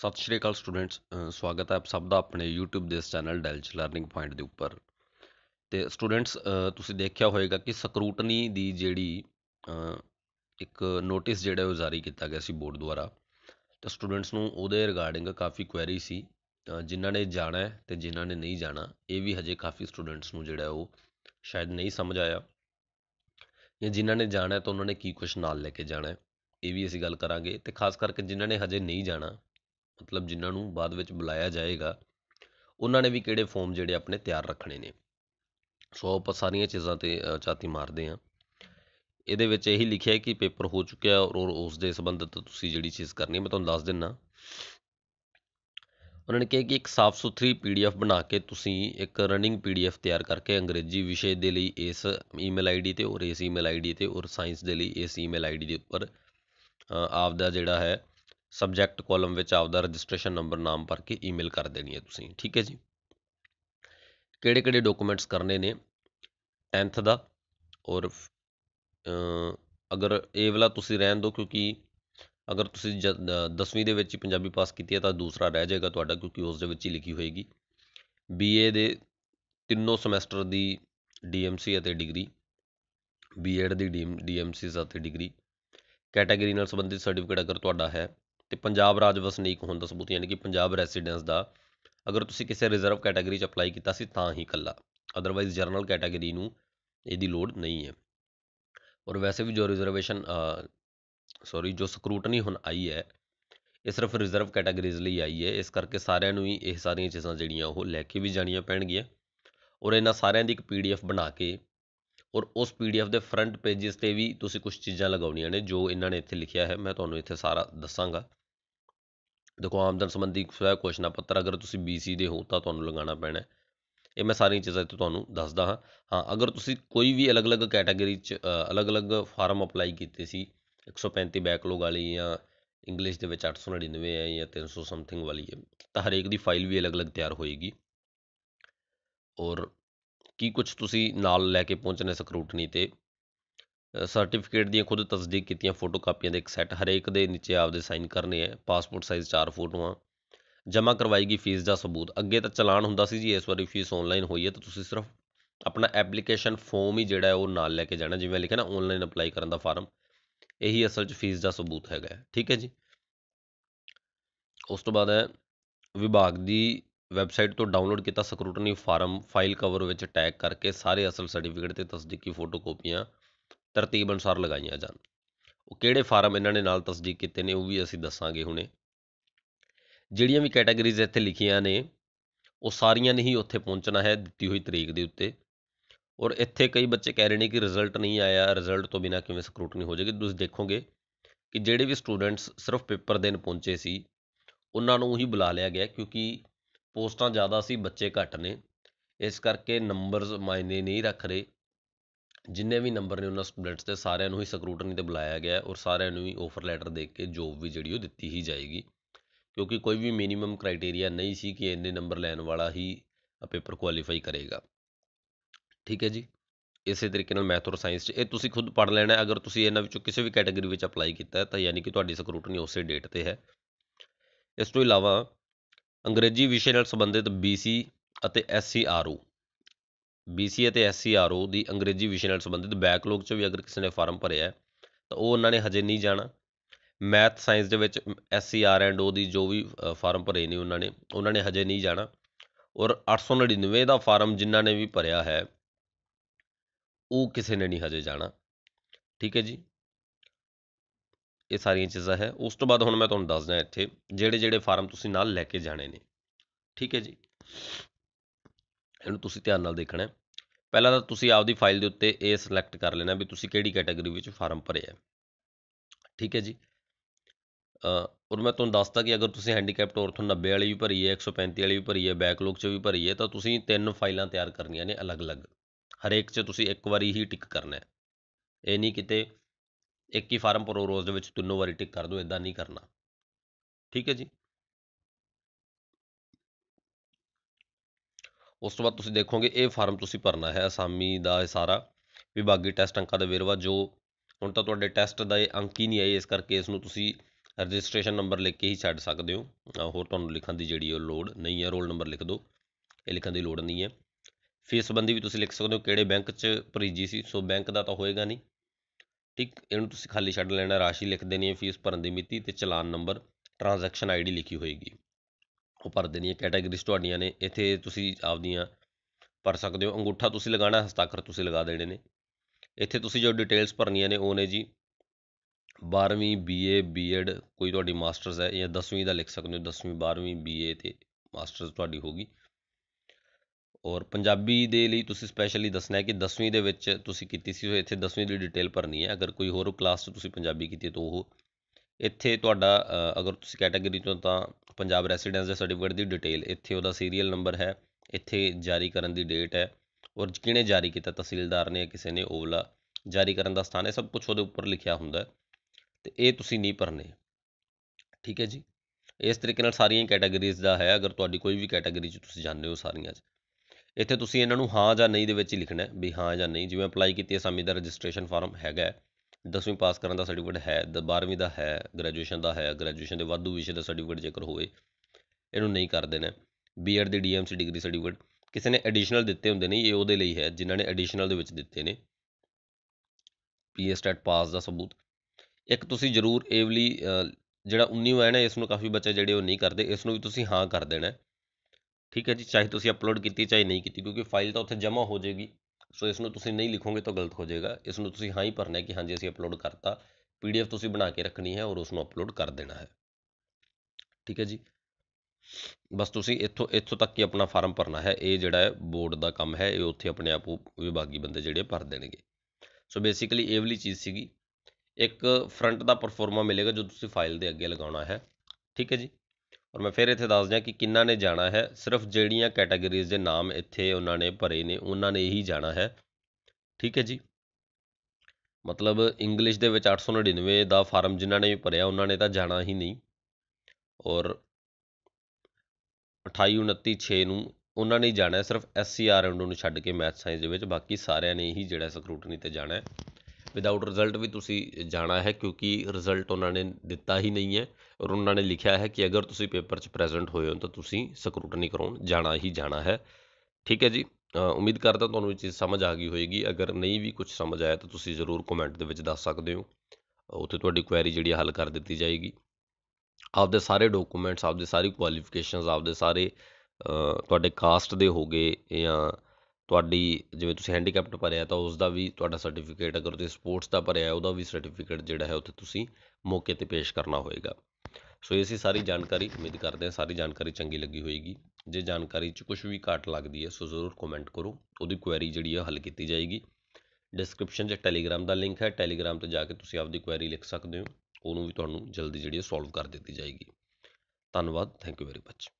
ਸਤਿ ਸ਼੍ਰੀ ਅਕਾਲ ਸਟੂਡੈਂਟਸ ਸਵਾਗਤ ਹੈ ਆਪ ਸਭ ਦਾ ਆਪਣੇ YouTube ਦੇ ਇਸ ਚੈਨਲ ਡੈਲਚ ਲਰਨਿੰਗ ਪੁਆਇੰਟ ਦੇ ਉੱਪਰ ਤੇ ਸਟੂਡੈਂਟਸ ਤੁਸੀਂ ਦੇਖਿਆ ਹੋਵੇਗਾ ਕਿ ਸਕਰੂਟਨੀ ਦੀ ਜਿਹੜੀ ਇੱਕ ਨੋਟਿਸ ਜਿਹੜਾ ਉਹ ਜਾਰੀ ਕੀਤਾ ਗਿਆ ਸੀ ਬੋਰਡ ਦੁਆਰਾ ਤੇ ਸਟੂਡੈਂਟਸ ਨੂੰ ਉਹਦੇ ਰਿਗਾਰਡਿੰਗ ਕਾਫੀ ਕੁਐਰੀ ਸੀ ਜਿਨ੍ਹਾਂ ਨੇ ਜਾਣਾ ਹੈ ਤੇ ਜਿਨ੍ਹਾਂ ਨੇ ਨਹੀਂ ਜਾਣਾ ਇਹ ਵੀ ਹਜੇ ਕਾਫੀ ਸਟੂਡੈਂਟਸ ਨੂੰ ਜਿਹੜਾ ਉਹ ਸ਼ਾਇਦ ਨਹੀਂ ਸਮਝ ਆਇਆ ਜਾਂ ਜਿਨ੍ਹਾਂ ਨੇ ਜਾਣਾ ਹੈ ਤਾਂ ਉਹਨਾਂ ਨੇ ਕੀ ਕੁਝ ਨਾਲ ਲੈ ਕੇ ਜਾਣਾ ਹੈ ਇਹ ਵੀ ਅਸੀਂ ਗੱਲ ਕਰਾਂਗੇ ਤੇ ਖਾਸ ਕਰਕੇ ਜਿਨ੍ਹਾਂ ਨੇ ਹਜੇ ਨਹੀਂ ਜਾਣਾ ਮਤਲਬ ਜਿਨ੍ਹਾਂ ਨੂੰ ਬਾਅਦ ਵਿੱਚ ਬੁਲਾਇਆ ਜਾਏਗਾ ਉਹਨਾਂ ਨੇ ਵੀ ਕਿਹੜੇ ਫਾਰਮ ਜਿਹੜੇ ਆਪਣੇ ਤਿਆਰ ਰੱਖਣੇ ਨੇ ਸੋ ਆਪਾਂ ਸਾਰੀਆਂ ਚੀਜ਼ਾਂ ਤੇ ਚਾਤੀ ਮਾਰਦੇ ਆ ਇਹਦੇ ਵਿੱਚ ਇਹੀ ਲਿਖਿਆ ਕਿ ਪੇਪਰ ਹੋ ਚੁੱਕਿਆ ਔਰ ਉਸ ਦੇ ਸਬੰਧਤ ਤੁਸੀਂ ਜਿਹੜੀ ਚੀਜ਼ ਕਰਨੀ ਮੈਂ ਤੁਹਾਨੂੰ ਦੱਸ ਦਿੰਨਾ ਉਹਨਾਂ ਨੇ ਕਿਹਾ ਕਿ ਇੱਕ ਸਾਫ਼ ਸੁਥਰੀ ਪੀਡੀਐਫ ਬਣਾ ਕੇ ਤੁਸੀਂ ਇੱਕ ਰਨਿੰਗ ਪੀਡੀਐਫ ਤਿਆਰ ਕਰਕੇ ਅੰਗਰੇਜ਼ੀ ਵਿਸ਼ੇ ਦੇ ਲਈ ਇਸ ਈਮੇਲ ਆਈਡੀ ਤੇ ਔਰ ਇਸ ਈਮੇਲ ਆਈਡੀ ਤੇ ਔਰ ਸਾਇੰਸ ਦੇ ਲਈ ਇਸ ਈਮੇਲ ਆਈਡੀ ਦੇ ਉੱਪਰ ਆਪ ਦਾ ਜਿਹੜਾ ਹੈ ਸਬਜੈਕਟ ਕਾਲਮ ਵਿੱਚ ਆਪਦਾ ਰਜਿਸਟ੍ਰੇਸ਼ਨ ਨੰਬਰ ਨਾਮ ਭਰ ਕੇ ਈਮੇਲ ਕਰ ਦੇਣੀ ਹੈ ਤੁਸੀਂ ਠੀਕ ਹੈ ਜੀ ਕਿਹੜੇ ਕਿਹੜੇ ਡਾਕੂਮੈਂਟਸ ਕਰਨੇ ਨੇ 10th ਦਾ ਔਰ ਅਗਰ ਇਹ ਵਾਲਾ ਤੁਸੀਂ ਰਹਿਣ ਦਿਓ ਕਿਉਂਕਿ ਅਗਰ ਤੁਸੀਂ 10ਵੀਂ ਦੇ ਵਿੱਚ ਹੀ ਪੰਜਾਬੀ ਪਾਸ ਕੀਤੀ ਹੈ ਤਾਂ ਦੂਸਰਾ ਰਹਿ ਜਾਏਗਾ ਤੁਹਾਡਾ ਕਿਉਂਕਿ ਉਸ ਦੇ ਵਿੱਚ ਹੀ ਲਿਖੀ ਹੋਏਗੀ ਬੀਏ ਦੇ ਤਿੰਨੋਂ ਸਮੈਸਟਰ ਦੀ ਡੀਐਮਸੀ ਅਤੇ ਡਿਗਰੀ ਬੀਐਡ ਦੀ ਡੀਐਮਸੀ ਅਤੇ ਡਿਗਰੀ ਕੈਟਾਗਰੀ ਨਾਲ ਸੰਬੰਧਿਤ ਸਰਟੀਫਿਕੇਟ ਅਗਰ ਤੁਹਾਡਾ ਹੈ ਤੇ ਪੰਜਾਬ ਰਾਜ ਵਸਨੀਕ ਹੋਣ ਦਾ ਸਬੂਤ ਯਾਨੀ ਕਿ ਪੰਜਾਬ ਰੈਸੀਡੈਂਸ ਦਾ ਅਗਰ ਤੁਸੀਂ ਕਿਸੇ ਰਿਜ਼ਰਵ ਕੈਟਾਗਰੀ 'ਚ ਅਪਲਾਈ ਕੀਤਾ ਸੀ ਤਾਂ ਹੀ ਕੱਲਾ ਅਦਰਵਾਈਜ਼ ਜਰਨਲ ਕੈਟਾਗਰੀ ਨੂੰ ਇਹਦੀ ਲੋੜ ਨਹੀਂ ਹੈ ਔਰ ਵੈਸੇ ਵੀ ਜੋ ਰਿਜ਼ਰਵੇਸ਼ਨ ਸੌਰੀ ਜੋ ਸਕਰੂਟਨੀ ਹੁਣ ਆਈ ਹੈ ਇਹ ਸਿਰਫ ਰਿਜ਼ਰਵ ਕੈਟਾਗਰੀਜ਼ ਲਈ ਆਈ ਹੈ ਇਸ ਕਰਕੇ ਸਾਰਿਆਂ ਨੂੰ ਹੀ ਇਹ ਸਾਰੀਆਂ ਚੀਜ਼ਾਂ ਜਿਹੜੀਆਂ ਉਹ ਲੈ ਕੇ ਵੀ ਜਾਣੀਆਂ ਪੈਣਗੀਆਂ ਔਰ ਇਹਨਾਂ ਸਾਰਿਆਂ ਦੀ ਇੱਕ ਪੀਡੀਐਫ ਬਣਾ ਕੇ ਔਰ ਉਸ ਪੀਡੀਐਫ ਦੇ ਫਰੰਟ ਪੇजेस 'ਤੇ ਵੀ ਤੁਸੀਂ ਕੁਝ ਚੀਜ਼ਾਂ ਲਗਾਉਣੀਆਂ ਨੇ ਜੋ ਇਹਨਾਂ ਨੇ ਇੱਥੇ ਲਿਖਿਆ ਹੈ ਮੈਂ ਤੁਹਾਨੂੰ ਇੱਥੇ ਸਾਰਾ ਦੱਸਾਂਗਾ ਦੇਖੋ ਆਮਦਨ ਸੰਬੰਧੀ ਸਵੈ ਕੋਸ਼ਨਾ ਪੱਤਰ ਅਗਰ ਤੁਸੀਂ ਬੀਸੀ ਦੇ ਹੋ ਤਾਂ ਤੁਹਾਨੂੰ ਲਗਾਉਣਾ ਪੈਣਾ ਇਹ ਮੈਂ ਸਾਰੀਆਂ ਚੀਜ਼ਾਂ ਇੱਥੇ ਤੁਹਾਨੂੰ ਦੱਸਦਾ ਹਾਂ ਹਾਂ ਅਗਰ ਤੁਸੀਂ ਕੋਈ ਵੀ ਅਲੱਗ-ਅਲੱਗ ਕੈਟਾਗਰੀ 'ਚ ਅਲੱਗ-ਅਲੱਗ ਫਾਰਮ ਅਪਲਾਈ ਕੀਤੇ ਸੀ 135 ਬੈਕਲੌਗ ਵਾਲੀ ਜਾਂ ਇੰਗਲਿਸ਼ ਦੇ ਵਿੱਚ 899 ਹੈ ਜਾਂ 300 ਸਮਥਿੰਗ ਵਾਲੀ ਹੈ ਤਾਂ ਹਰੇਕ ਦੀ ਫਾਈਲ ਵੀ ਅਲੱਗ-ਅਲੱਗ ਤਿਆਰ ਹੋਏਗੀ ਔਰ ਕੀ ਕੁਝ ਤੁਸੀਂ ਨਾਲ ਲੈ ਕੇ ਪਹੁੰਚਣਾ ਸਕਰੂਟਨੀ 'ਤੇ ਸਰਟੀਫਿਕੇਟ ਦੀਆਂ ਖੁਦ ਤਸਦੀਕ ਕੀਤੀਆਂ ਫੋਟੋਕਾਪੀਆਂ ਦੇ ਇੱਕ ਸੈੱਟ ਹਰੇਕ ਦੇ ਨੀਚੇ ਆਪਦੇ ਸਾਈਨ ਕਰਨੇ ਆ ਪਾਸਪੋਰਟ ਸਾਈਜ਼ 4 ਫੋਟੋਆਂ ਜਮ੍ਹਾਂ ਕਰਵਾਈ ਗਈ ਫੀਸ ਦਾ ਸਬੂਤ ਅੱਗੇ ਤਾਂ ਚਲਾਨ ਹੁੰਦਾ ਸੀ ਜੀ ਇਸ ਵਾਰੀ ਫੀਸ ਆਨਲਾਈਨ ਹੋਈ ਹੈ ਤਾਂ ਤੁਸੀਂ ਸਿਰਫ ਆਪਣਾ ਐਪਲੀਕੇਸ਼ਨ ਫਾਰਮ ਹੀ ਜਿਹੜਾ ਹੈ ਉਹ ਨਾਲ ਲੈ ਕੇ ਜਾਣਾ ਜਿਵੇਂ ਲਿਖਿਆ ਨਾ ਆਨਲਾਈਨ ਅਪਲਾਈ ਕਰਨ ਦਾ ਫਾਰਮ ਇਹੀ ਅਸਲ 'ਚ ਫੀਸ ਦਾ ਸਬੂਤ ਹੈਗਾ ਠੀਕ ਹੈ ਜੀ ਉਸ ਤੋਂ ਬਾਅਦ ਹੈ ਵਿਭਾਗ ਦੀ ਵੈਬਸਾਈਟ ਤੋਂ ਡਾਊਨਲੋਡ ਕੀਤਾ ਸਕਰੂਟਨੀ ਫਾਰਮ ਫਾਈਲ ਕਵਰ ਵਿੱਚ ਟੈਗ ਕਰਕੇ ਸਾਰੇ ਅਸਲ ਸਰਟੀਫਿਕੇਟ ਤੇ ਤਸਦੀਕੀ ਫੋਟੋਕਾਪੀਆਂ ਤਰਤੀਬ ਅਨੁਸਾਰ ਲਗਾਈਆਂ ਜਾਣ ਉਹ ਕਿਹੜੇ ਫਾਰਮ ਇਹਨਾਂ ਨੇ ਨਾਲ ਤਸਦੀਕ ਕੀਤੇ ਨੇ ਉਹ ਵੀ ਅਸੀਂ ਦੱਸਾਂਗੇ ਹੁਣੇ ਜਿਹੜੀਆਂ ਵੀ ਕੈਟਾਗਰੀਜ਼ ਇੱਥੇ ਲਿਖੀਆਂ ਨੇ ਉਹ ਸਾਰੀਆਂ ਨਹੀਂ ਉੱਥੇ ਪਹੁੰਚਣਾ ਹੈ ਦਿੱਤੀ ਹੋਈ ਤਰੀਕ ਦੇ ਉੱਤੇ ਔਰ ਇੱਥੇ ਕਈ ਬੱਚੇ ਕਹਿ ਰਹੇ ਨੇ ਕਿ ਰਿਜ਼ਲਟ ਨਹੀਂ ਆਇਆ ਰਿਜ਼ਲਟ ਤੋਂ ਬਿਨਾ ਕਿਵੇਂ ਸਕਰੂਟਨੀ ਹੋ ਜਾਏਗੀ ਤੁਸੀਂ ਦੇਖੋਗੇ ਕਿ ਜਿਹੜੇ ਵੀ ਸਟੂਡੈਂਟਸ ਸਿਰਫ ਪੇਪਰ ਦੇਣ ਪਹੁੰਚੇ ਸੀ ਉਹਨਾਂ ਨੂੰ ਹੀ ਬੁਲਾ ਲਿਆ ਗਿਆ ਕਿਉਂਕਿ ਪੋਸਟਾਂ ਜ਼ਿਆਦਾ ਸੀ ਬੱਚੇ ਘੱਟ ਨੇ ਇਸ ਕਰਕੇ ਨੰਬਰਸ ਮਾਇਨੇ ਨਹੀਂ ਰੱਖ ਰਹੇ ਜਿੰਨੇ ਵੀ ਨੰਬਰ ਨੇ ਉਹਨਾਂ ਸਟੂਡੈਂਟਸ ਦੇ ਸਾਰਿਆਂ ਨੂੰ ਹੀ ਸਕਰੂਟਨੀ ਤੇ ਬੁਲਾਇਆ ਗਿਆ ਔਰ ਸਾਰਿਆਂ ਨੂੰ ਹੀ ਆਫਰ ਲੈਟਰ ਦੇ ਕੇ ਜੋਬ ਵੀ ਜਿਹੜੀ ਉਹ ਦਿੱਤੀ ਹੀ ਜਾਏਗੀ ਕਿਉਂਕਿ ਕੋਈ ਵੀ ਮਿਨੀਮਮ ਕ੍ਰਾਈਟੇਰੀਆ ਨਹੀਂ ਸੀ ਕਿ ਇੰਨੇ ਨੰਬਰ ਲੈਣ ਵਾਲਾ ਹੀ ਪੇਪਰ ਕੁਆਲੀਫਾਈ ਕਰੇਗਾ ਠੀਕ ਹੈ ਜੀ ਇਸੇ ਤਰੀਕੇ ਨਾਲ ਮੈਥ ਔਰ ਸਾਇੰਸ 'ਚ ਇਹ ਤੁਸੀਂ ਖੁਦ ਪੜ ਲੈਣਾ ਅਗਰ ਤੁਸੀਂ ਇਹਨਾਂ ਵਿੱਚੋਂ ਕਿਸੇ ਵੀ ਕੈਟਾਗਰੀ ਵਿੱਚ ਅਪਲਾਈ ਕੀਤਾ ਹੈ ਤਾਂ ਯਾਨੀ ਕਿ ਤੁਹਾਡੀ ਸਕਰੂਟਨੀ ਉਸੇ ਡੇਟ ਤੇ ਹੈ ਇਸ ਤੋਂ ਇਲਾਵਾ ਅੰਗਰੇਜ਼ੀ ਵਿਸ਼ੇ ਨਾਲ ਸੰਬੰਧਿਤ BC ਅਤੇ SCRO BC ਅਤੇ SCRO ਦੀ ਅੰਗਰੇਜ਼ੀ ਵਿਸ਼ੇ ਨਾਲ ਸੰਬੰਧਿਤ ਬੈਕਲੌਗ 'ਚ ਵੀ ਅਗਰ ਕਿਸੇ ਨੇ ਫਾਰਮ ਭਰਿਆ ਤਾਂ ਉਹ ਉਹਨਾਂ ਨੇ ਹਜੇ ਨਹੀਂ ਜਾਣਾ ਮੈਥ ਸਾਇੰਸ ਦੇ ਵਿੱਚ SCR ਐਂਡ O ਦੀ ਜੋ ਵੀ ਫਾਰਮ ਭਰੇ ਨੇ ਉਹਨਾਂ ਨੇ ਉਹਨਾਂ ਨੇ ਹਜੇ ਨਹੀਂ ਜਾਣਾ ਔਰ 899 ਦਾ ਫਾਰਮ ਜਿਨ੍ਹਾਂ ਨੇ ਵੀ ਭਰਿਆ ਹੈ ਉਹ ਕਿਸੇ ਨੇ ਨਹੀਂ ਹਜੇ ਜਾਣਾ ਠੀਕ ਹੈ ਜੀ ਇਹ ਸਾਰੀਆਂ ਚੀਜ਼ਾਂ ਹੈ ਉਸ ਤੋਂ ਬਾਅਦ ਹੁਣ ਮੈਂ ਤੁਹਾਨੂੰ ਦੱਸਦਾ ਇੱਥੇ ਜਿਹੜੇ ਜਿਹੜੇ ਫਾਰਮ ਤੁਸੀਂ ਨਾਲ ਲੈ ਕੇ ਜਾਣੇ ਨੇ ਠੀਕ ਹੈ ਜੀ ਇਹਨੂੰ ਤੁਸੀਂ ਧਿਆਨ ਨਾਲ ਦੇਖਣਾ ਪਹਿਲਾਂ ਤਾਂ ਤੁਸੀਂ ਆਪਦੀ ਫਾਈਲ ਦੇ ਉੱਤੇ ਇਹ ਸਿਲੈਕਟ ਕਰ ਲੈਣਾ ਵੀ ਤੁਸੀਂ ਕਿਹੜੀ ਕੈਟਾਗਰੀ ਵਿੱਚ ਫਾਰਮ ਭਰਿਆ ਠੀਕ ਹੈ ਜੀ ਔਰ ਮੈਂ ਤੁਹਾਨੂੰ ਦੱਸਦਾ ਕਿ ਅਗਰ ਤੁਸੀਂ ਹੈਂਡੀਕੈਪਟ ਔਰਥੋ 90 ਵਾਲੀ ਵੀ ਭਰੀ ਹੈ 135 ਵਾਲੀ ਵੀ ਭਰੀ ਹੈ ਬੈਕਲੌਗ 'ਚ ਵੀ ਭਰੀ ਹੈ ਤਾਂ ਤੁਸੀਂ ਤਿੰਨ ਫਾਈਲਾਂ ਤਿਆਰ ਕਰਨੀਆਂ ਨੇ ਅਲੱਗ-ਅਲੱਗ ਹਰੇਕ 'ਚ ਤੁਸੀਂ ਇੱਕ ਵਾਰੀ ਹੀ ਟਿਕ ਕਰਨਾ ਹੈ ਇਹ ਨਹੀਂ ਕਿਤੇ ਇੱਕ ਹੀ ਫਾਰਮ ਪ੍ਰੋ ਰੋਜ਼ ਦੇ ਵਿੱਚ ਤਿੰਨੋਂ ਵਾਰੀ ਟਿਕ ਕਰ ਦੋ ਇਦਾਂ ਨਹੀਂ ਕਰਨਾ ਠੀਕ ਹੈ ਜੀ ਉਸ ਤੋਂ ਬਾਅਦ ਤੁਸੀਂ ਦੇਖੋਗੇ ਇਹ ਫਾਰਮ ਤੁਸੀਂ ਭਰਨਾ ਹੈ ਅਸਾਮੀ ਦਾ ਇਹ ਸਾਰਾ ਵਿਭਾਗੀ ਟੈਸਟ ਅੰਕਾਂ ਦਾ ਵੇਰਵਾ ਜੋ ਹੁਣ ਤਾਂ ਤੁਹਾਡੇ ਟੈਸਟ ਦਾ ਇਹ ਅੰਕ ਹੀ ਨਹੀਂ ਆਏ ਇਸ ਕਰਕੇ ਇਸ ਨੂੰ ਤੁਸੀਂ ਰਜਿਸਟ੍ਰੇਸ਼ਨ ਨੰਬਰ ਲਿਖ ਕੇ ਹੀ ਛੱਡ ਸਕਦੇ ਹੋ ਹੋਰ ਤੁਹਾਨੂੰ ਲਿਖਣ ਦੀ ਜਿਹੜੀ ਉਹ ਲੋੜ ਨਹੀਂ ਹੈ ਰੋਲ ਨੰਬਰ ਲਿਖ ਦਿਓ ਇਹ ਲਿਖਣ ਦੀ ਲੋੜ ਨਹੀਂ ਹੈ ਫੀਸ ਸੰਬੰਧੀ ਵੀ ਤੁਸੀਂ ਲਿਖ ਸਕਦੇ ਹੋ ਕਿਹੜੇ ਬੈਂਕ 'ਚ ਭਰੀਜੀ ਸੀ ਸੋ ਬੈਂਕ ਦਾ ਤਾਂ ਹੋਏਗਾ ਨਹੀਂ ਠੀਕ ਇਹਨੂੰ ਤੁਸੀਂ ਖਾਲੀ ਛੱਡ ਲੈਣਾ ਰਾਸ਼ੀ ਲਿਖ ਦੇਣੀ ਹੈ ਫੀਸ ਭਰਨ ਦੀ ਮਿਤੀ ਤੇ ਚਲਾਨ ਨੰਬਰ ਟ੍ਰਾਂਜੈਕਸ਼ਨ ਆਈਡੀ ਲਿਖੀ ਹੋਏਗੀ ਉਹ ਭਰ ਦੇਣੀ ਹੈ ਕੈਟਾਗਰੀਜ਼ ਤੁਹਾਡੀਆਂ ਨੇ ਇੱਥੇ ਤੁਸੀਂ ਆਪਦੀਆਂ ਭਰ ਸਕਦੇ ਹੋ ਅੰਗੂਠਾ ਤੁਸੀਂ ਲਗਾਣਾ ਹਸਤਾਖਰ ਤੁਸੀਂ ਲਗਾ ਦੇਣੇ ਨੇ ਇੱਥੇ ਤੁਸੀਂ ਜੋ ਡਿਟੇਲਸ ਭਰਨੀਆਂ ਨੇ ਉਹ ਨੇ ਜੀ 12ਵੀਂ ਬੀਏ ਬੀਐਡ ਕੋਈ ਤੁਹਾਡੀ ਮਾਸਟਰਸ ਹੈ ਜਾਂ 10ਵੀਂ ਦਾ ਲਿਖ ਸਕਦੇ ਹੋ 10ਵੀਂ 12ਵੀਂ ਬੀਏ ਤੇ ਮਾਸਟਰਸ ਤੁਹਾਡੀ ਹੋਗੀ ਔਰ ਪੰਜਾਬੀ ਦੇ ਲਈ ਤੁਸੀਂ ਸਪੈਸ਼ਲੀ ਦੱਸਣਾ ਹੈ ਕਿ 10ਵੀਂ ਦੇ ਵਿੱਚ ਤੁਸੀਂ ਕੀਤੀ ਸੀ ਉਹ ਇੱਥੇ 10ਵੀਂ ਦੀ ਡਿਟੇਲ ਭਰਨੀ ਹੈ ਅਗਰ ਕੋਈ ਹੋਰ ਕਲਾਸ ਤੋਂ ਤੁਸੀਂ ਪੰਜਾਬੀ ਕੀਤੀ ਤਾਂ ਉਹ ਇੱਥੇ ਤੁਹਾਡਾ ਅਗਰ ਤੁਸੀਂ ਕੈਟਾਗਰੀ ਤੋਂ ਤਾਂ ਪੰਜਾਬ ਰੈਸੀਡੈਂਸ ਦੇ ਸਰਟੀਫਿਕੇਟ ਦੀ ਡਿਟੇਲ ਇੱਥੇ ਉਹਦਾ ਸੀਰੀਅਲ ਨੰਬਰ ਹੈ ਇੱਥੇ ਜਾਰੀ ਕਰਨ ਦੀ ਡੇਟ ਹੈ ਔਰ ਕਿਹਨੇ ਜਾਰੀ ਕੀਤਾ ਤਹਿਸੀਲਦਾਰ ਨੇ ਕਿਸੇ ਨੇ ਓਵਲਾ ਜਾਰੀ ਕਰਨ ਦਾ ਸਥਾਨ ਹੈ ਸਭ ਕੁਝ ਉਹਦੇ ਉੱਪਰ ਲਿਖਿਆ ਹੁੰਦਾ ਹੈ ਤੇ ਇਹ ਤੁਸੀਂ ਨਹੀਂ ਭਰਨੇ ਠੀਕ ਹੈ ਜੀ ਇਸ ਤਰੀਕੇ ਨਾਲ ਸਾਰੀਆਂ ਕੈਟਾਗਰੀਜ਼ ਦਾ ਹੈ ਅਗਰ ਤੁਹਾਡੀ ਕੋਈ ਵੀ ਕੈਟਾਗਰੀ 'ਚ ਤੁਸੀਂ ਜਾਣਦੇ ਹੋ ਸਾਰੀਆਂ 'ਚ ਇੱਥੇ ਤੁਸੀਂ ਇਹਨਾਂ ਨੂੰ ਹਾਂ ਜਾਂ ਨਹੀਂ ਦੇ ਵਿੱਚ ਲਿਖਣਾ ਵੀ ਹਾਂ ਜਾਂ ਨਹੀਂ ਜਿਵੇਂ ਅਪਲਾਈ ਕੀਤੀ ਅਸਾਮੀ ਦਾ ਰਜਿਸਟ੍ਰੇਸ਼ਨ ਫਾਰਮ ਹੈਗਾ 10ਵੀਂ ਪਾਸ ਕਰਨ ਦਾ ਸਰਟੀਫਿਕੇਟ ਹੈ 12ਵੀਂ ਦਾ ਹੈ ਗ੍ਰੈਜੂਏਸ਼ਨ ਦਾ ਹੈ ਗ੍ਰੈਜੂਏਸ਼ਨ ਦੇ ਵਾਧੂ ਵਿਸ਼ੇ ਦਾ ਸਰਟੀਫਿਕੇਟ ਜੇਕਰ ਹੋਵੇ ਇਹਨੂੰ ਨਹੀਂ ਕਰ ਦੇਣਾ ਬੀਐਡ ਦੀ ਡੀਐਮਸੀ ਡਿਗਰੀ ਸਰਟੀਫਿਕੇਟ ਕਿਸੇ ਨੇ ਐਡੀਸ਼ਨਲ ਦਿੱਤੇ ਹੁੰਦੇ ਨੇ ਇਹ ਉਹਦੇ ਲਈ ਹੈ ਜਿਨ੍ਹਾਂ ਨੇ ਐਡੀਸ਼ਨਲ ਦੇ ਵਿੱਚ ਦਿੱਤੇ ਨੇ ਪੀਐਸਟੈਟ ਪਾਸ ਦਾ ਸਬੂਤ ਇੱਕ ਤੁਸੀਂ ਜ਼ਰੂਰ ਏਵਲੀ ਜਿਹੜਾ 19 ਹੈ ਨਾ ਇਸ ਨੂੰ ਕਾਫੀ ਬੱਚੇ ਜਿਹੜੇ ਉਹ ਨਹੀਂ ਕਰਦੇ ਇਸ ਨੂੰ ਵੀ ਤੁਸੀਂ ਹਾਂ ਕਰ ਦੇਣਾ ਠੀਕ ਹੈ ਜੀ ਚਾਹੇ ਤੁਸੀਂ ਅਪਲੋਡ ਕੀਤੀ ਚਾਹੇ ਨਹੀਂ ਕੀਤੀ ਕਿਉਂਕਿ ਫਾਈਲ ਤਾਂ ਉੱਥੇ ਜਮ੍ਹਾਂ ਹੋ ਜਾਏਗੀ ਸੋ ਇਸ ਨੂੰ ਤੁਸੀਂ ਨਹੀਂ ਲਿਖੋਗੇ ਤਾਂ ਗਲਤ ਹੋ ਜਾਏਗਾ ਇਸ ਨੂੰ ਤੁਸੀਂ ਹਾਂ ਹੀ ਭਰਨਾ ਹੈ ਕਿ ਹਾਂਜੀ ਅਸੀਂ ਅਪਲੋਡ ਕਰਤਾ ਪੀਡੀਐਫ ਤੁਸੀਂ ਬਣਾ ਕੇ ਰੱਖਣੀ ਹੈ ਔਰ ਉਸ ਨੂੰ ਅਪਲੋਡ ਕਰ ਦੇਣਾ ਹੈ ਠੀਕ ਹੈ ਜੀ ਬਸ ਤੁਸੀਂ ਇੱਥੋਂ ਇੱਥੋਂ ਤੱਕ ਹੀ ਆਪਣਾ ਫਾਰਮ ਭਰਨਾ ਹੈ ਇਹ ਜਿਹੜਾ ਹੈ ਬੋਰਡ ਦਾ ਕੰਮ ਹੈ ਇਹ ਉੱਥੇ ਆਪਣੇ ਆਪ ਵਿਭਾਗੀ ਬੰਦੇ ਜਿਹੜੇ ਭਰ ਦੇਣਗੇ ਸੋ ਬੇਸਿਕਲੀ ਇਹ ਵਾਲੀ ਚੀਜ਼ ਸੀਗੀ ਇੱਕ ਫਰੰਟ ਦਾ ਪਰਫਾਰਮਾ ਮਿਲੇਗਾ ਜੋ ਤੁਸੀਂ ਫਾਈਲ ਦੇ ਅੱਗੇ ਲਗਾਉਣਾ ਹੈ ਠੀਕ ਹੈ ਜੀ ਔਰ ਮੈਂ ਫਿਰ ਇੱਥੇ ਦੱਸ ਦਿਆਂ ਕਿ ਕਿੰਨਾ ਨੇ ਜਾਣਾ ਹੈ ਸਿਰਫ ਜਿਹੜੀਆਂ ਕੈਟਾਗਰੀਜ਼ ਦੇ ਨਾਮ ਇੱਥੇ ਉਹਨਾਂ ਨੇ ਭਰੇ ਨੇ ਉਹਨਾਂ ਨੇ ਹੀ ਜਾਣਾ ਹੈ ਠੀਕ ਹੈ ਜੀ ਮਤਲਬ ਇੰਗਲਿਸ਼ ਦੇ ਵਿੱਚ 899 ਦਾ ਫਾਰਮ ਜਿਨ੍ਹਾਂ ਨੇ ਭਰਿਆ ਉਹਨਾਂ ਨੇ ਤਾਂ ਜਾਣਾ ਹੀ ਨਹੀਂ ਔਰ 2829 6 ਨੂੰ ਉਹਨਾਂ ਨੇ ਜਾਣਾ ਸਿਰਫ ਐਸਸੀਆਰ ਐਂਡ ਨੂੰ ਛੱਡ ਕੇ ਮੈਥ ਸਾਇੰਸ ਦੇ ਵਿੱਚ ਬਾਕੀ ਸਾਰਿਆਂ ਨੇ ਹੀ ਜਿਹੜਾ ਸਕਰੂਟਨੀ ਤੇ ਜਾਣਾ ਹੈ ਵਿਦਆਊਟ ਰਿਜ਼ਲਟ ਵੀ ਤੁਸੀਂ ਜਾਣਾ ਹੈ ਕਿਉਂਕਿ ਰਿਜ਼ਲਟ ਉਹਨਾਂ ਨੇ ਦਿੱਤਾ ਹੀ ਨਹੀਂ ਹੈ ਔਰ ਉਹਨਾਂ ਨੇ ਲਿਖਿਆ ਹੈ ਕਿ ਅਗਰ ਤੁਸੀਂ ਪੇਪਰ 'ਚ ਪ੍ਰੈਜ਼ੈਂਟ ਹੋਏ ਹੋ ਤਾਂ ਤੁਸੀਂ ਸਕਰੂਟਨੀ ਕਰਾਉਣ ਜਾਣਾ ਹੀ ਜਾਣਾ ਹੈ ਠੀਕ ਹੈ ਜੀ ਉਮੀਦ ਕਰਦਾ ਤੁਹਾਨੂੰ ਇਹ ਚੀਜ਼ ਸਮਝ ਆ ਗਈ ਹੋਵੇਗੀ ਅਗਰ ਨਹੀਂ ਵੀ ਕੁਝ ਸਮਝ ਆਇਆ ਤਾਂ ਤੁਸੀਂ ਜ਼ਰੂਰ ਕਮੈਂਟ ਦੇ ਵਿੱਚ ਦੱਸ ਸਕਦੇ ਹੋ ਉੱਥੇ ਤੁਹਾਡੀ ਕੁਐਰੀ ਜਿਹੜੀ ਹੱਲ ਕਰ ਦਿੱਤੀ ਜਾਏਗੀ ਆਪਦੇ ਸਾਰੇ ਡਾਕੂਮੈਂਟਸ ਆਪਦੇ ਸਾਰੀ ਕੁਆਲੀਫਿਕੇਸ਼ਨਸ ਆਪਦੇ ਸਾਰੇ ਤੁਹਾਡੇ ਕਾਸਟ ਦੇ ਹੋਗੇ ਜਾਂ ਤੁਹਾਡੀ ਜਿਵੇਂ ਤੁਸੀਂ ਹੈਂਡੀਕੈਪਟ ਭਰਿਆ ਤਾਂ ਉਸ ਦਾ ਵੀ ਤੁਹਾਡਾ ਸਰਟੀਫਿਕੇਟ ਅਗਰ ਤੁਸੀਂ ਸਪੋਰਟਸ ਦਾ ਭਰਿਆ ਉਹਦਾ ਵੀ ਸਰਟੀਫਿਕੇਟ ਜਿਹੜਾ ਹੈ ਉੱਥੇ ਤੁਸੀਂ ਮੌਕੇ 'ਤੇ ਪੇਸ਼ ਕਰਨਾ ਹੋਏਗਾ ਸੋ ਇਹ ਸੀ ਸਾਰੀ ਜਾਣਕਾਰੀ ਉਮੀਦ ਕਰਦੇ ਹਾਂ ਸਾਰੀ ਜਾਣਕਾਰੀ ਚੰਗੀ ਲੱਗੀ ਹੋਏਗੀ ਜੇ ਜਾਣਕਾਰੀ 'ਚ ਕੁਝ ਵੀ ਘਾਟ ਲੱਗਦੀ ਹੈ ਸੋ ਜ਼ਰੂਰ ਕਮੈਂਟ ਕਰੋ ਉਹਦੀ ਕੁਐਰੀ ਜਿਹੜੀ ਹੈ ਹੱਲ ਕੀਤੀ ਜਾਏਗੀ ਡਿਸਕ੍ਰਿਪਸ਼ਨ 'ਚ ਟੈਲੀਗ੍ਰਾਮ ਦਾ ਲਿੰਕ ਹੈ ਟੈਲੀਗ੍ਰਾਮ ਤੇ ਜਾ ਕੇ ਤੁਸੀਂ ਆਪਦੀ ਕੁਐਰੀ ਲਿਖ ਸਕਦੇ ਹੋ ਉਹਨੂੰ ਵੀ ਤੁਹਾਨੂੰ ਜਲਦੀ ਜਿਹੜੀ ਹੈ ਸੋਲਵ ਕਰ ਦਿੱਤੀ ਜਾਏਗੀ ਧੰਨਵਾਦ ਥੈਂਕ ਯੂ ਵੈਰੀ ਮੱਚ